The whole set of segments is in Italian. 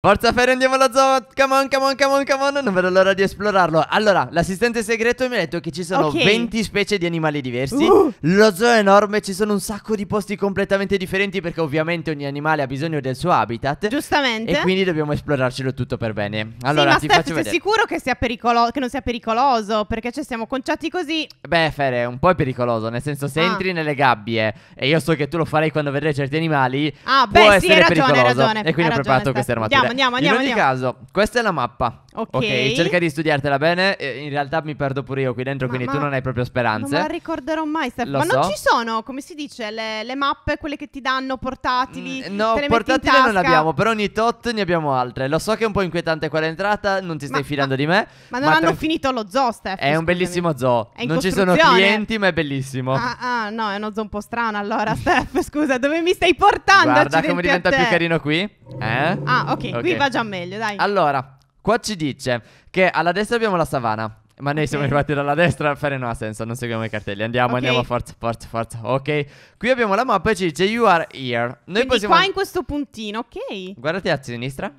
Forza Ferro, andiamo alla zona, come on, come on, come on, come on, non vedo l'ora di esplorarlo Allora, l'assistente segreto mi ha detto che ci sono okay. 20 specie di animali diversi uh. Lo zoo è enorme, ci sono un sacco di posti completamente differenti perché ovviamente ogni animale ha bisogno del suo habitat Giustamente E quindi dobbiamo esplorarcelo tutto per bene Allora, sì, ti Steph, faccio vedere sei sicuro che, sia pericolo- che non sia pericoloso? Perché ci cioè, siamo conciati così Beh, Fere, un po' è pericoloso, nel senso se ah. entri nelle gabbie E io so che tu lo farei quando vedrai certi animali Ah, beh, sì, hai ragione, hai ragione E quindi ho preparato Steph. queste armature Andiamo andiamo, andiamo, In ogni andiamo. caso, questa è la mappa. Ok. Ok, cerca di studiartela bene. In realtà mi perdo pure io qui dentro, Ma- quindi tu non hai proprio speranze. Non la ricorderò mai, Steph. Lo Ma non ci sono, come si dice, le, le mappe, quelle che ti danno portatili. Mm, no, portatili non abbiamo, però ogni tot ne abbiamo altre. Lo so che è un po' inquietante qua l'entrata, non ti stai Ma- fidando di me. Ma non hanno tranqu- finito lo zoo, Steph. È un bellissimo zoo. È in non ci sono clienti, ma è bellissimo. Ah, ah, no, è uno zoo un po' strano allora, Steph. Scusa, dove mi stai portando? Guarda come diventa più carino qui. Eh? Ah, ok, qui va già meglio, dai. Allora, Qua ci dice che alla destra abbiamo la savana. Ma noi siamo arrivati dalla destra, fare non ha senso, non seguiamo i cartelli. Andiamo, okay. andiamo, forza, forza, forza. Ok. Qui abbiamo la mappa e ci dice you are here. Noi Quindi possiamo... qua in questo puntino, ok. Guardate a sinistra.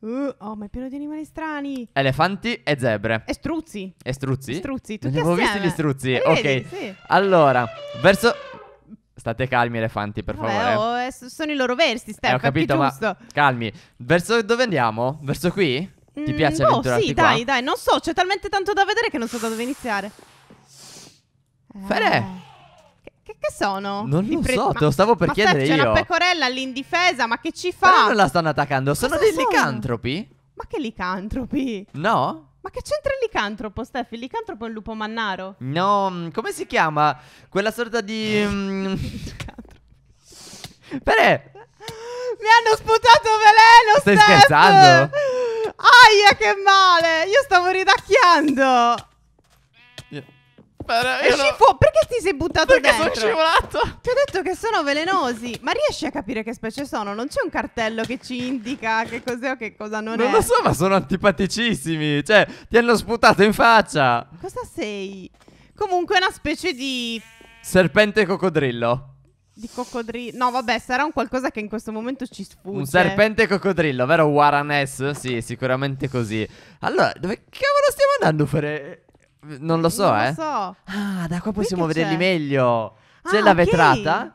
Uh, oh, ma è pieno di animali strani. Elefanti e zebre. E struzzi. E struzzi? struzzi, tutti Abbiamo visto gli struzzi. Eh, ok. sì. Allora, verso State calmi, elefanti, per Vabbè, favore. Oh, eh, sono i loro versi, Stefano. Eh, ho capito, ma calmi. Verso dove andiamo? Verso qui? Ti piace mm, boh, avventurarti sì, qua? dai, dai, non so, c'è talmente tanto da vedere che non so da dove iniziare. Eh, Fere! Che, che sono? Non lo pre- so, ma, te lo stavo per chiedere Steph, io. C'è una pecorella all'indifesa, ma che ci fa? Però non la stanno attaccando, sono Cosa dei sono? licantropi? Ma che licantropi? No? Ma che c'entra il licantropo, Steph? Il licantropo è un lupo mannaro. No, mm, come si chiama? Quella sorta di... mm... Perè! Mi hanno sputato veleno, Stai Steph! scherzando? Aia che male! Io stavo ridacchiando! Yeah. Beh, Esci no. Perché ti sei buttato Perché dentro? Perché sono scivolato! Ti ho detto che sono velenosi! Ma riesci a capire che specie sono? Non c'è un cartello che ci indica che cos'è o che cosa non, non è? Non lo so, ma sono antipaticissimi! Cioè, ti hanno sputato in faccia! Cosa sei? Comunque è una specie di... Serpente coccodrillo di coccodrillo. No, vabbè, sarà un qualcosa che in questo momento ci sfugge. Un serpente coccodrillo, vero Waranes? Sì, sicuramente così. Allora, dove cavolo stiamo andando a fare? Non lo so, non eh. Non lo so. Ah, da qua possiamo vederli c'è? meglio. Ah, c'è ah, la vetrata.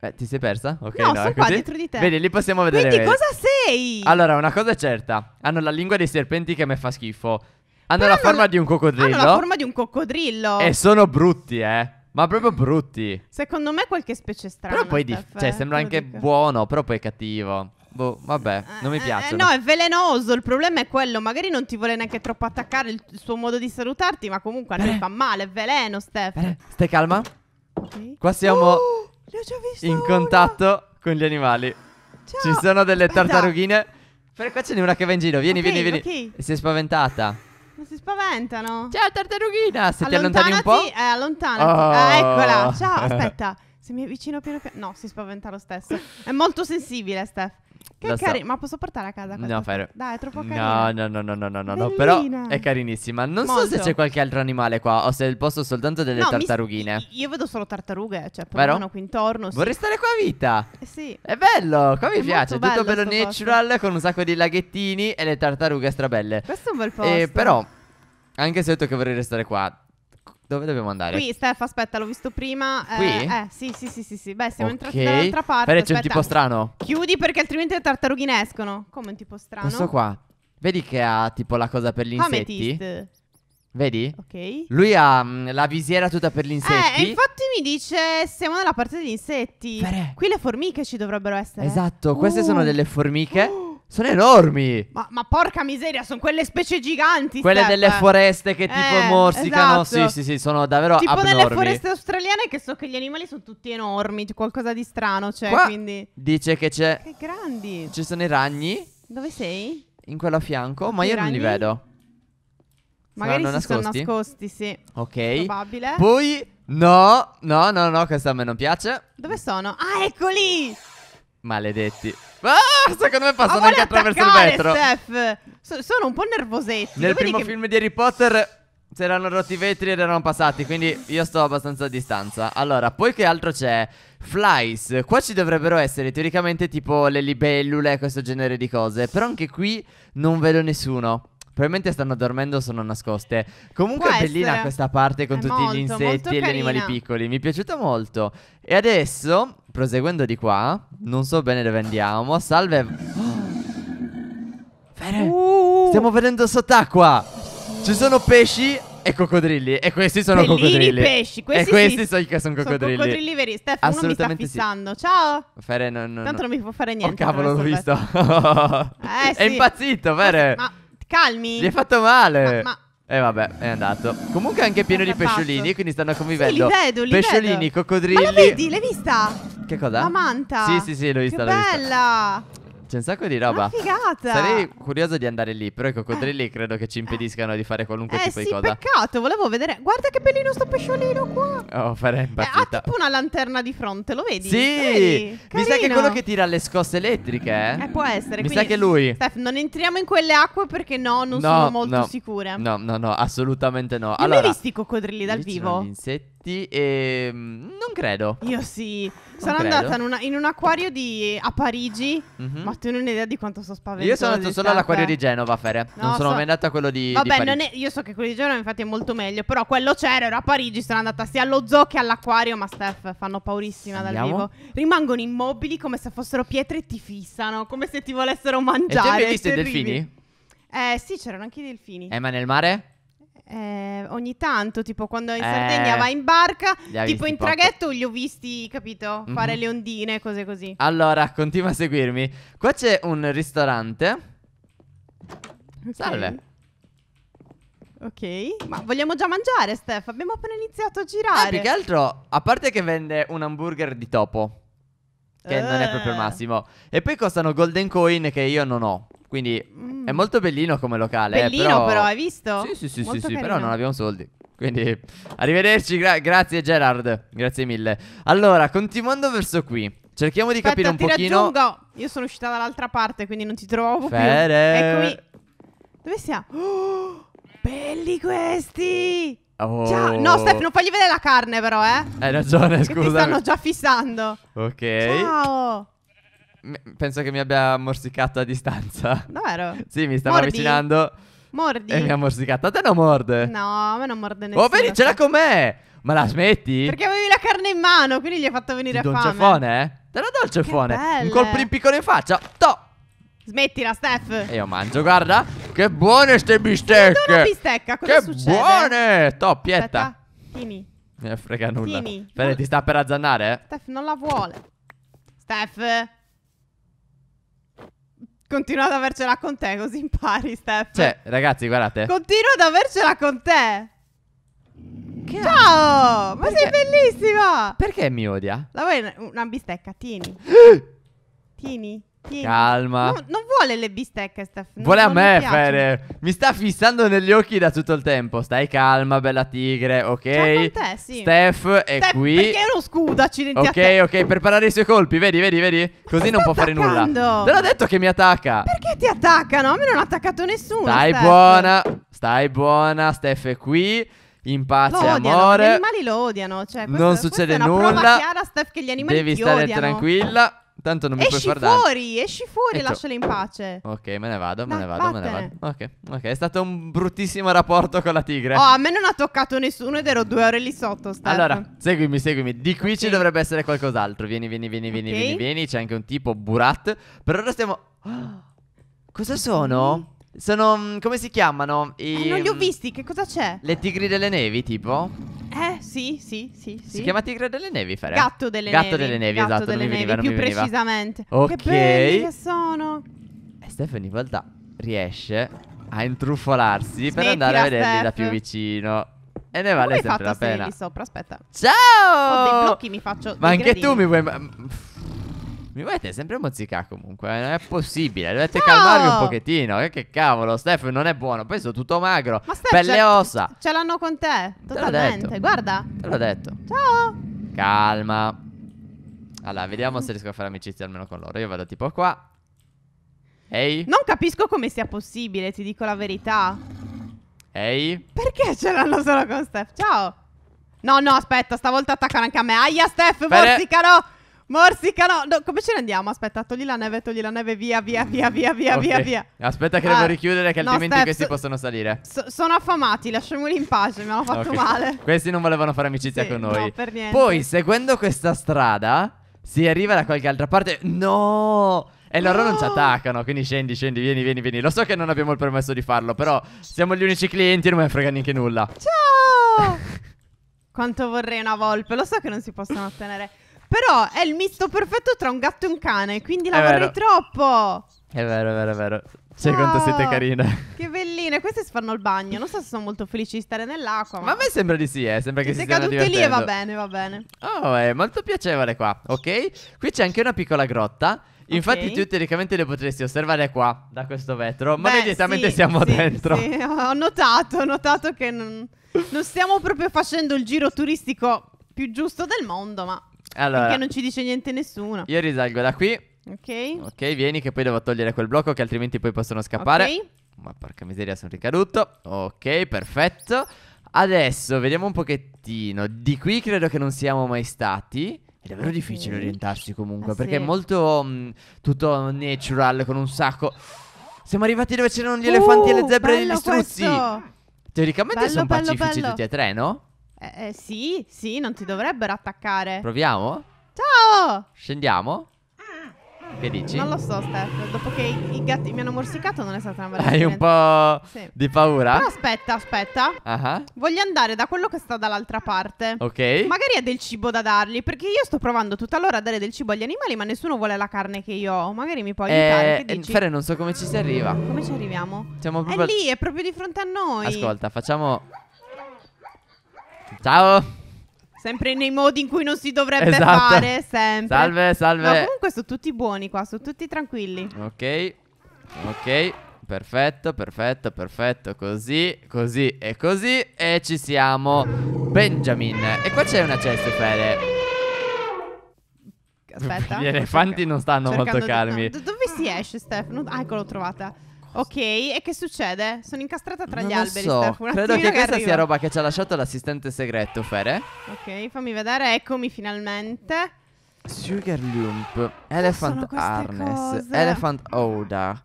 Eh, ti sei persa? Ok, no, no sono qua dietro di te. Vedi, li possiamo vedere. Quindi cosa sei? Allora, una cosa è certa. Hanno la lingua dei serpenti che a me fa schifo. Hanno Però la hanno forma la... di un coccodrillo. Hanno la forma di un coccodrillo. E sono brutti, eh. Ma proprio brutti. Secondo me qualche specie strana. Però poi dif- cioè, sembra anche dico. buono, però poi è cattivo. Boh, vabbè, eh, non mi eh, piace. Eh, no, è velenoso. Il problema è quello. Magari non ti vuole neanche troppo attaccare il, il suo modo di salutarti, ma comunque a noi fa male. È veleno, Steph. Eh, stai calma. Okay. Qua siamo oh, in contatto con gli animali. Ciao. Ci sono delle Aspetta. tartarughine. Però qua ce n'è una che va in giro. Vieni, okay, vieni, vieni. Okay. Si è spaventata. Non si spaventano. Ciao tartarughina, se ti allontani un po'. Eh, allontanati. Oh. Ah, eh, eccola. Ciao, aspetta. Se mi avvicino piano piano... No, si spaventa lo stesso. È molto sensibile, Steph. Che lo ma posso portare a casa questa? No, Fer. Dai, è troppo carino. No, no, no, no, no, no, no, però è carinissima. Non so se c'è qualche altro animale qua o se è il posto soltanto delle No, mi- io vedo solo tartarughe, cioè perlomeno qui intorno. Sì. Vorrei stare qua a vita. Eh sì. È bello, qua mi È piace, molto tutto bello bello sto natural con un sacco di laghettini e le tartarughe strabelle. Questo è un bel eh, posto. E però, anche se ho detto che vorrei restare qua, dove dobbiamo andare? Qui, Stef, aspetta, l'ho visto prima. Eh, Qui? Eh, eh sì, sì, sì, sì, sì. Beh, siamo okay. entrati dall'altra parte. Vedi, c'è un tipo strano. Chiudi perché altrimenti le tartarughine escono. Come un tipo strano? Questo qua. Vedi che ha tipo la cosa per gli insetti? Ametist. Vedi? Ok. Lui ha mh, mm, la visiera tutta per gli eh, insetti. Eh, infatti mi dice siamo nella parte degli insetti. Perè. Qui le formiche ci dovrebbero essere. Esatto, queste uh. sono delle formiche. Uh Sono enormi. Ma, ma porca miseria, sono quelle specie giganti. Quelle Steph. delle foreste che tipo eh, morsicano. Esatto. Sì, sì, sì, sono davvero tipo abnormi. Tipo nelle foreste australiane che so che gli animali sono tutti enormi. Qualcosa di strano c'è, cioè, quindi. Dice che c'è. Che grandi. Ci sono i ragni. Dove sei? In quello a fianco, ma I io ragni? non li vedo. Magari si nascosti? sono nascosti, sì. Ok. Probabile. Poi. No, no, no, no, questa a me non piace. Dove sono? Ah, eccoli! Maledetti. Ah, secondo me passano anche attraverso il vetro. Steph. So, sono un po' nervosetti. Nel Dove primo che... film di Harry Potter si erano rotti i vetri ed erano passati, quindi io sto abbastanza a distanza. Allora, poi che altro c'è? Flies. Qua ci dovrebbero essere teoricamente tipo le libellule, questo genere di cose. Però anche qui non vedo nessuno. Probabilmente stanno dormendo, sono nascoste. Comunque è bellina essere. questa parte con È tutti molto, gli insetti e gli animali piccoli. Mi è piaciuta molto. E adesso, proseguendo di qua, non so bene dove andiamo. Salve. Fere, Uh. stiamo vedendo sott'acqua. Ci sono pesci e coccodrilli. E questi sono Bellini coccodrilli. pesci, questi e questi sì. sono, i- sono coccodrilli. Sono coccodrilli veri. Stefano uno mi sta Assolutamente sì. fissando. Ciao. Fere, no, no, no. Tanto non mi può fare oh, niente. Oh cavolo, l'ho visto. vetro. Eh, è impazzito, Fere. Ma Calmi. Gli hai fatto male. Ma, ma... E eh, vabbè, è andato. Comunque è anche pieno di pesciolini, quindi stanno convivendo. Sì, li vedo, li pesciolini, vedo. coccodrilli. Ma la vedi, l'hai vista? Che cosa? La manta. Sì, sì, sì, l'ho vista. Che bella. Vista. C'è un sacco di roba. Ma figata! Sarei curioso di andare lì, però i coccodrilli eh. credo che ci impediscano di fare qualunque eh, tipo sì, di cosa. peccato, volevo vedere. Guarda che bellino sto pesciolino qua. Oh, farei impazzita. Eh, ha tipo una lanterna di fronte, lo vedi? Sì! Vedi? Mi sa che è quello che tira le scosse elettriche, eh? Eh, può essere. Mi Quindi, sa che lui. Steph, non entriamo in quelle acque perché no, non no, sono molto no. sicura. No, no, no, assolutamente no. Non allora, hai visto i coccodrilli dal vivo? Gli insetti tutti e ehm, non credo. Io sì, sono credo. andata in, una, in, un acquario di, a Parigi, mm-hmm. ma tu non hai idea di quanto sono spaventata. Io sono andata solo all'acquario di Genova, Fere. No, non sono so... mai andata a quello di Vabbè, di è, io so che quello di Genova infatti è molto meglio, però quello c'era, ero a Parigi, sono andata sia allo zoo che all'acquario, ma Steph, fanno paurissima Andiamo. dal vivo. Rimangono immobili come se fossero pietre e ti fissano, come se ti volessero mangiare. E tu hai visto i delfini? Eh sì, c'erano anche i delfini. Eh, ma nel mare? Eh, ogni tanto, tipo quando in Sardegna eh, va in barca, tipo in poco. traghetto li ho visti, capito? Mhm. Fare mm-hmm. le ondine, cose così. Allora, continua a seguirmi. Qua c'è un ristorante. Okay. Salve. Ok, ma vogliamo già mangiare, Steph? Abbiamo appena iniziato a girare. Eh, più che altro, a parte che vende un hamburger di topo, che eh. non è proprio il eh. massimo, e poi costano golden coin che io non ho. Quindi mm. è molto bellino come locale. Eh, bellino, eh, però... però... hai visto? Sì, sì, sì, molto sì, però non abbiamo soldi. Quindi arrivederci, gra grazie Gerard, grazie mille. Allora, continuando verso qui. Cerchiamo di Aspetta, capire un ti pochino. Raggiungo. Io sono uscita dall'altra parte, quindi non ti trovo Fere. più. Eccomi. Dove siamo? Oh, belli questi! Oh. Ciao. No, Steph, non fagli vedere la carne, però, eh. Hai ragione, scusa. Ti stanno già fissando. Ok. Ciao penso che mi abbia morsicato a distanza. Davvero? Sì, mi stava Mordi. avvicinando. Mordi. E mi ha morsicato. A te non morde. No, a me non morde oh, nessuno. Oh, vedi, ce l'ha con me. Ma la smetti? Perché avevi la carne in mano, quindi gli hai fatto venire Di fame. Dolcefone, eh? Te la dolcefone. Un colpo di piccolo in faccia. To. Smettila, Steph. E io mangio, guarda. Che buone ste bistecche. Una bistecca, cosa che succede? buone. To, pietta. Aspetta. Tieni. Me ne frega nulla. Tini. Bene, ti sta per azzannare, eh? Steph non la vuole. Steph. Continua ad avercela con te così impari, Steph. Cioè, ragazzi, guardate. Continua ad avercela con te. Che Ciao! Ma Perché? sei bellissima! Perché mi odia? La vuoi una bistecca? Tieni. Tieni. Calma. No, non vuole le bistecche, Steph. Non, vuole a me, Fede. Mi sta fissando negli occhi da tutto il tempo. Stai calma, bella tigre, ok? Te, sì. Steph è Steph, qui. Perché è uno scudo, accidenti Ok, ok, preparare i suoi colpi. Vedi, vedi, vedi? Così non può attaccando. fare nulla. Te l'ho detto che mi attacca. Perché ti attaccano? A me non ha attaccato nessuno, Stai Steph. buona. Stai buona, Steph è qui in pace e amore. Gli animali lo odiano. Cioè, questo, non succede nulla. Chiara, Steph, Devi stare tranquilla tanto non mi esci puoi far Esci fuori, esci fuori, ecco. lasciale in pace. Ok, me ne vado, me ne vado, me ne vado. Ok, ok, è stato un bruttissimo rapporto con la tigre. Oh, a me non ha toccato nessuno ed ero due ore lì sotto, Steph. Allora, seguimi, seguimi. Di qui okay. ci dovrebbe essere qualcos'altro. Vieni, vieni, vieni, vieni, okay. vieni, vieni. C'è anche un tipo, Burat. Per ora stiamo... cosa sono? Mm. Sono, mm, come si chiamano? I, eh, non li ho mm, visti, che cosa c'è? Le tigri delle nevi, tipo? Eh, sì, sì, sì, sì. Si chiama tigre delle nevi, Fere? Gatto delle Gatto nevi. Gatto delle nevi, Gatto esatto, delle non mi veniva, nevi, non più precisamente. Ok. Che belli che sono. E Stephanie, in realtà, riesce a intrufolarsi Smettila, per andare a vederli Steph. da più vicino. E ne vale sempre la pena. Lì sopra, aspetta. Ciao! Ho dei blocchi mi faccio. Ma anche gradini. tu mi vuoi. Mi volete sempre mozzicare comunque, eh? non è possibile, dovete no! calmarvi un pochettino. Eh, che cavolo, Steph, non è buono, poi sono tutto magro, Ma Steph, pelle e ossa. Ce l'hanno con te, totalmente, te guarda. Te l'ho detto. Ciao. Calma. Allora, vediamo se riesco a fare amicizia almeno con loro. Io vado tipo qua. Ehi. Non capisco come sia possibile, ti dico la verità. Ehi. Perché ce l'hanno solo con Steph? Ciao. No, no, aspetta, stavolta attaccano anche a me. Aia, Steph, mozzicano. Morsica, no, no, come ce ne andiamo? Aspetta, togli la neve, togli la neve, via, via, via, via, via, okay. via, via. Aspetta che ah, devo richiudere che no, altrimenti Steph, questi so, possono salire. So, sono affamati, lasciamoli in pace, mi hanno fatto okay. male. Questi non volevano fare amicizia sì, con noi. No, per niente. Poi, seguendo questa strada, si arriva da qualche altra parte. No! E loro oh. non ci attaccano, quindi scendi, scendi, vieni, vieni, vieni. Lo so che non abbiamo il permesso di farlo, però siamo gli unici clienti e non mi frega neanche nulla. Ciao! Quanto vorrei una volpe, lo so che non si possono ottenere. Però è il misto perfetto tra un gatto e un cane, quindi la è vorrei vero. troppo. È vero, è vero, è vero. Cioè, oh, quanto siete carine. Che belline, queste si fanno il bagno. Non so se sono molto felici di stare nell'acqua. Ma... ma... a me sembra di sì, eh. Sembra che, che si stiano divertendo. lì e va bene, va bene. Oh, è molto piacevole qua, ok? Qui c'è anche una piccola grotta. Infatti okay. tu teoricamente le potresti osservare qua, da questo vetro, ma Beh, noi direttamente sì, siamo sì, dentro. Sì, ho notato, ho notato che non, non stiamo proprio facendo il giro turistico più giusto del mondo, ma allora, Perché non ci dice niente nessuno. Io risalgo da qui. Ok. Ok, vieni che poi devo togliere quel blocco che altrimenti poi possono scappare. Ok. Ma porca miseria, sono ricaduto. Ok, perfetto. Adesso vediamo un pochettino. Di qui credo che non siamo mai stati. È davvero difficile orientarsi comunque, ah, perché sì. è molto mh, mm, tutto natural con un sacco. Siamo arrivati dove c'erano gli uh, elefanti e le uh, zebre e gli struzzi. Questo. Teoricamente bello, sono bello, pacifici bello. tutti e tre, no? Eh, eh, sì, sì, non ti dovrebbero attaccare. Proviamo? Ciao! Scendiamo? Che dici? Non lo so, Steph. Dopo che i, gatti mi hanno morsicato, non è stata una bella Hai un po' sì. di paura? Però aspetta, aspetta. Uh -huh. Voglio andare da quello che sta dall'altra parte. Ok. Magari ha del cibo da dargli. Perché io sto provando tutta l'ora a dare del cibo agli animali, ma nessuno vuole la carne che io ho. Magari mi puoi eh, aiutare. Eh, che dici? Fere, non so come ci si arriva. Come ci arriviamo? Siamo proprio... È lì, è proprio di fronte a noi. Ascolta, facciamo. Ciao. Sempre nei modi in cui non si dovrebbe esatto. fare, sempre. Salve, salve. No, comunque sono tutti buoni qua, sono tutti tranquilli. Ok, ok. Perfetto, perfetto, perfetto Così, così e così E ci siamo Benjamin E qua c'è una chest fere Aspetta Gli elefanti okay. non stanno Cercando molto calmi di... no. Dove si esce Stefano? Ah, ecco l'ho trovata Ok, e che succede? Sono incastrata tra non gli alberi. So. Credo che, che questa arrivo. sia roba che ci ha lasciato l'assistente segreto, Fere. Ok, fammi vedere, eccomi finalmente. Sugar Lump, Elephant Harness, cose? Elephant Oda.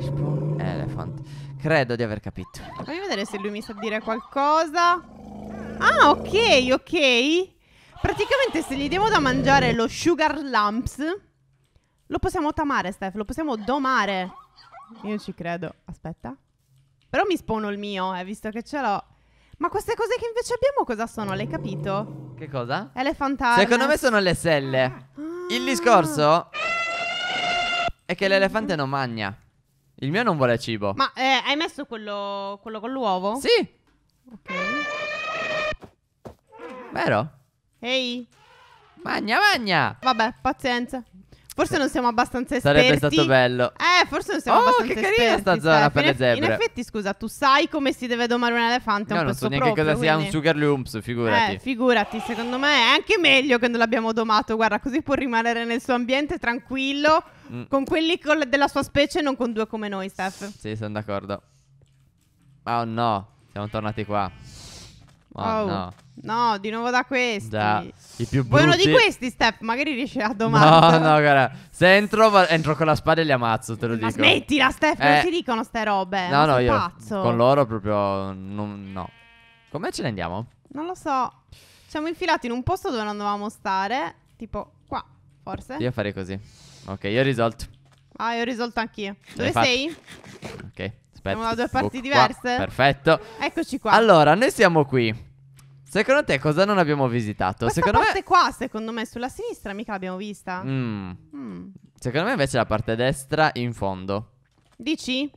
Spoon Elephant. Credo di aver capito. Fammi vedere se lui mi sa dire qualcosa. Ah, ok, ok. Praticamente se gli devo da mangiare lo Sugar Lumps, lo possiamo tamare, Steph, lo possiamo domare. Io ci credo. Aspetta. Però mi spawno il mio, eh, visto che ce l'ho. Ma queste cose che invece abbiamo cosa sono? L'hai capito? Che cosa? Elefantarne. Secondo me sono le selle. Ah. Il discorso è che l'elefante non magna. Il mio non vuole cibo. Ma eh, hai messo quello, quello con l'uovo? Sì. Ok. Vero? Ehi. Magna, magna. Vabbè, pazienza. Forse non siamo abbastanza esperti. Sarebbe stato bello. Eh, forse non siamo oh, abbastanza esperti. Oh, che carina esperti, sta zona per le zebre. In effetti, scusa, tu sai come si deve domare un elefante? No, un non so neanche proprio, cosa quindi... sia un sugar lumps, figurati. Eh, figurati, secondo me è anche meglio che non l'abbiamo domato, guarda, così può rimanere nel suo ambiente tranquillo mm. con quelli con della sua specie non con due come noi, Steph. Sì, sono d'accordo. Oh no, siamo tornati qua. Oh, oh. no. No, di nuovo da questi. Da, i più brutti. Poi uno di questi, Steph. magari riesce a domandare. No, no, cara. Se entro, entro con la spada e li ammazzo, te lo Ma dico. smettila, Steph. eh. non si dicono ste robe. No, no, io pazzo. con loro proprio non, no. Come ce ne andiamo? Non lo so. Siamo infilati in un posto dove non dovevamo stare, tipo qua, forse. Io farei così. Ok, io ho risolto. Ah, io ho risolto anch'io. Dove sei? Ok. Aspetta, Siamo da due parti oh, diverse. Qua. Perfetto. Eccoci qua. Allora, noi siamo qui. Secondo te cosa non abbiamo visitato? Questa secondo parte me... qua, secondo me, sulla sinistra mica l'abbiamo vista. Mm. Mm. Secondo me invece la parte destra in fondo. Dici?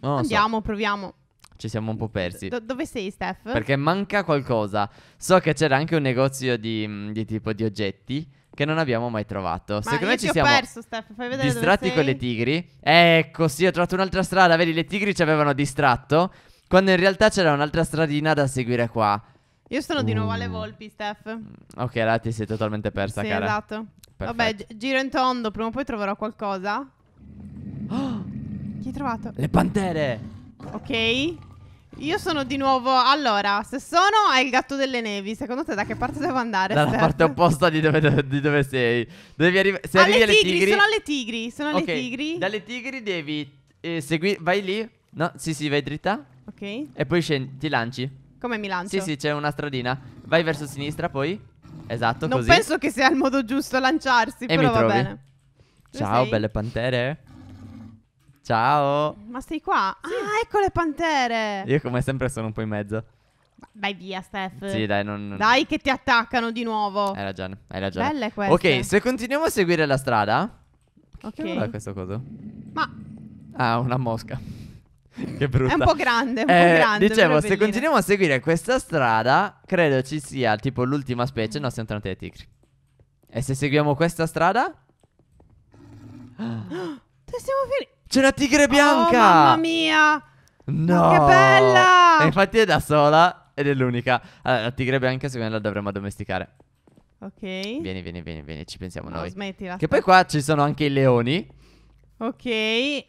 Non Andiamo, so. proviamo. Ci siamo un po' persi. Do dove sei, Steph? Perché manca qualcosa. So che c'era anche un negozio di, mm, di, tipo di oggetti che non abbiamo mai trovato. Ma Secondo me ci siamo perso, Steph. Fai vedere distratti con le tigri. Ecco, sì, ho trovato un'altra strada. Vedi, le tigri ci avevano distratto. Quando in realtà c'era un'altra stradina da seguire qua. Io sono di nuovo alle mm. volpi, Steph. Ok, là ti sei totalmente persa, sì, cara. esatto. Perfetto. Vabbè, gi- giro in tondo, prima o poi troverò qualcosa. Oh! Chi hai trovato? Le pantere! Ok. Io sono di nuovo. Allora, se sono è il gatto delle nevi, secondo te da che parte devo andare? Dalla Steph? parte opposta di dove, di dove sei. Devi arrivare. Se ah, alle arrivi tigri, alle tigri. Sono alle tigri. Sono alle okay. tigri. Dalle tigri devi. Eh, segui. Vai lì. No, sì, sì, vai dritta. Ok. E poi scendi, ti lanci. Come mi lancio? Sì, sì, c'è una stradina. Vai verso sinistra poi. Esatto, non così. Non penso che sia il modo giusto lanciarsi, e però mi va trovi. bene. Ciao, belle pantere. Ciao. Ma sei qua? Sì. Ah, ecco le pantere. Io come sempre sono un po' in mezzo. Vai via, Steph. Sì, dai, non... Dai che ti attaccano di nuovo. Hai ragione, hai ragione. Belle queste. Ok, se continuiamo a seguire la strada... Ok. Che questo coso? Ma... Ah, una mosca. che brutta. È un po' grande, un po' eh, grande. Dicevo, se continuiamo a seguire questa strada, credo ci sia tipo l'ultima specie, no, siamo tornati ai tigri. E se seguiamo questa strada? siamo finiti? C'è una tigre bianca! Oh, mamma mia! No! Che bella! E infatti è da sola ed è l'unica. Allora, la tigre bianca secondo me la dovremmo addomesticare. Ok. Vieni, vieni, vieni, vieni, ci pensiamo no, noi. Smettila. Che poi qua ci sono anche i leoni. Ok.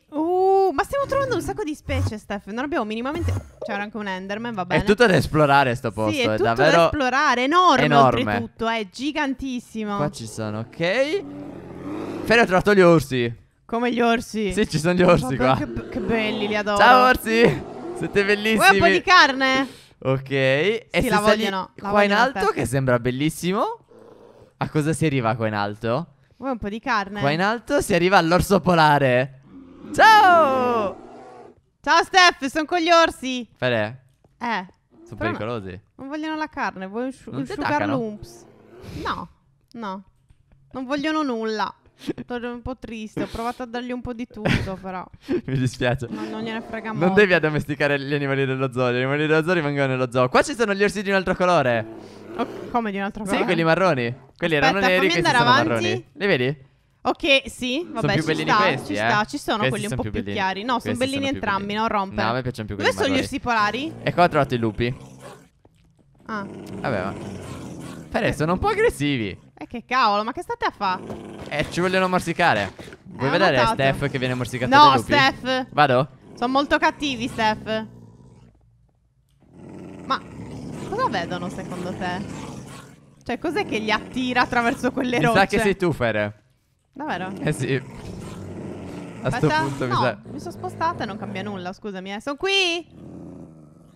Uh, ma stiamo trovando un sacco di specie, Steph. Non abbiamo minimamente. C'era cioè, anche un Enderman, va bene. È tutto da esplorare sto posto. Sì, è, è tutto davvero da esplorare. Enorme, enorme, oltretutto. È gigantissimo. Qua ci sono, ok. Ferri ha trovato gli orsi. Come gli orsi? Sì, ci sono gli orsi Vabbè, qua. Che, che, belli, li adoro. Ciao, orsi. Siete bellissimi. Vuoi un po' di carne? Ok. Sì, se la vogliono. La qua vogliono in alto, che sembra bellissimo. A cosa si arriva qua in alto? Vuoi un po' di carne? Qua in alto si arriva all'orso polare. Ciao! Ciao Steph, sono con gli orsi. Perè? Eh. Sono pericolosi. Non vogliono la carne, vogliono un, shu- un sugar lumps? No, no. Non vogliono nulla. Sono un po' triste, ho provato a dargli un po' di tutto, però. Mi dispiace. Ma non gliene frega molto. Non devi addomesticare gli animali dello zoo. Gli animali dello zoo rimangono nello zoo. Qua ci sono gli orsi di un altro colore. Oh, come di un altro colore? Sì, quelli marroni. Quelli Aspetta, erano neri che sono avanti. marroni. Li vedi? Ok, sì, vabbè, sono più ci sta, questi, ci eh? sta, ci sono questi quelli sono un po' più, più chiari. No, sono bellini sono entrambi, bellini. non rompe. No, a me piacciono più quelli Dove sono gli orsi polari? E qua ho trovato i lupi. Ah. Vabbè, ma... Per sono un po' aggressivi eh, che cavolo, ma che state a fare? Eh, ci vogliono morsicare. Vuoi eh, vedere Steph che viene morsicato no, dai lupi? No, Steph. Vado? Sono molto cattivi, Steph. Ma cosa vedono secondo te? Cioè, cos'è che li attira attraverso quelle mi rocce? Mi sa che sei tu, Fere. Davvero? Eh sì. A Faccia... sto punto no, mi sa. Mi sono spostata e non cambia nulla, scusami. Eh. Sono qui!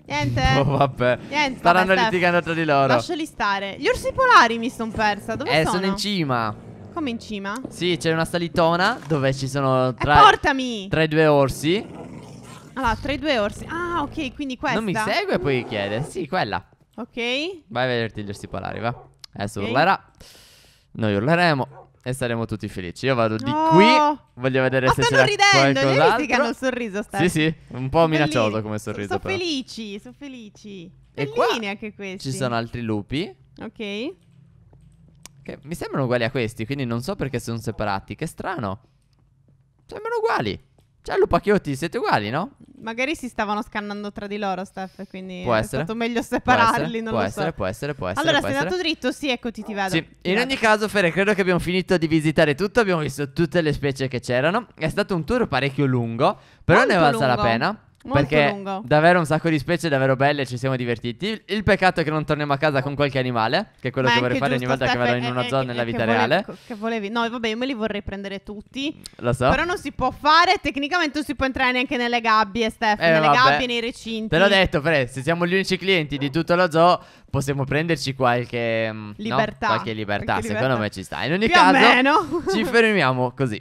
Niente. Oh, vabbè. Niente, Staranno vabbè, litigando tra di loro. Lasciali stare. Gli orsi polari mi sono persa. Dove eh, sono? sono in cima. Come in cima? Sì, c'è una salitona dove ci sono eh, tra, eh, portami! tra i due orsi. Allora, tra i due orsi. Ah, ok, quindi questa. Non mi segue poi chiede. Sì, quella. Ok. Vai a vederti gli orsi polari, va. Adesso okay. urlerà. Noi urleremo. E saremo tutti felici. Io vado di oh, qui. Voglio vedere ah, se c'è qualcosa. qualcos'altro. Vedi che hanno il sorriso stai. Sì, sì, un po' minaccioso come sorriso Sono felici, sono felici. E Bellini anche questi. Ci sono altri lupi. Ok. Che mi sembrano uguali a questi, quindi non so perché sono separati. Che strano. Sembrano uguali. Cioè, Lupacchiotti, siete uguali, no? Magari si stavano scannando tra di loro, Steph, quindi può è stato meglio separarli, può essere, non può lo essere, so. Può essere, può essere, Allora, può sei andato dritto? Sì, eccoti, ti vedo. Sì. in ogni caso, Fede, credo che abbiamo finito di visitare tutto, abbiamo visto tutte le specie che c'erano. È stato un tour parecchio lungo, però Molto ne è valsa la pena. Molto perché lungo. davvero un sacco di specie davvero belle, ci siamo divertiti. Il peccato è che non torniamo a casa con qualche animale, che è quello Ma che vorrei fare ogni volta Steph, che vado in una è, zona è, nella vita volevi, reale. Che volevi? No, vabbè, io me li vorrei prendere tutti. Lo so. Però non si può fare, tecnicamente non si può entrare neanche nelle gabbie, Steph, eh, nelle vabbè. gabbie, nei recinti. Te l'ho detto, Fred, se siamo gli unici clienti di tutto lo zoo, possiamo prenderci qualche mm, libertà. No, qualche libertà, libertà. secondo me ci sta. In ogni Più caso, ci fermiamo così.